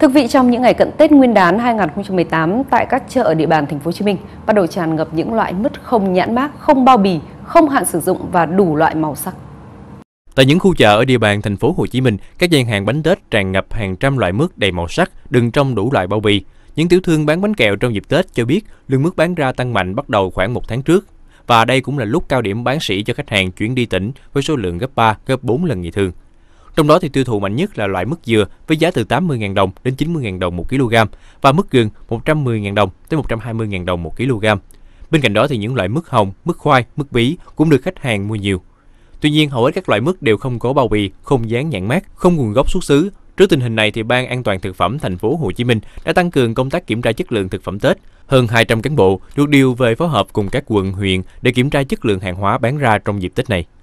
Thực vị trong những ngày cận Tết Nguyên đán 2018 tại các chợ ở địa bàn thành phố Hồ Chí Minh bắt đầu tràn ngập những loại mứt không nhãn mác, không bao bì, không hạn sử dụng và đủ loại màu sắc. Tại những khu chợ ở địa bàn thành phố Hồ Chí Minh, các gian hàng bánh Tết tràn ngập hàng trăm loại mứt đầy màu sắc, đựng trong đủ loại bao bì. Những tiểu thương bán bánh kẹo trong dịp Tết cho biết lượng mứt bán ra tăng mạnh bắt đầu khoảng một tháng trước. Và đây cũng là lúc cao điểm bán sỉ cho khách hàng chuyển đi tỉnh với số lượng gấp 3, gấp 4 lần ngày thường. Trong đó thì tiêu thụ mạnh nhất là loại mứt dừa với giá từ 80.000 đồng đến 90.000 đồng 1 kg và mứt gừng 110.000 đồng tới 120.000 đồng 1 kg. Bên cạnh đó thì những loại mứt hồng, mứt khoai, mứt bí cũng được khách hàng mua nhiều. Tuy nhiên, hầu hết các loại mứt đều không có bao bì, không dán nhãn mát, không nguồn gốc xuất xứ. Trước tình hình này thì Ban An toàn thực phẩm thành phố Hồ Chí Minh đã tăng cường công tác kiểm tra chất lượng thực phẩm Tết. Hơn 200 cán bộ được điều về phối hợp cùng các quận, huyện để kiểm tra chất lượng hàng hóa bán ra trong dịp Tết này.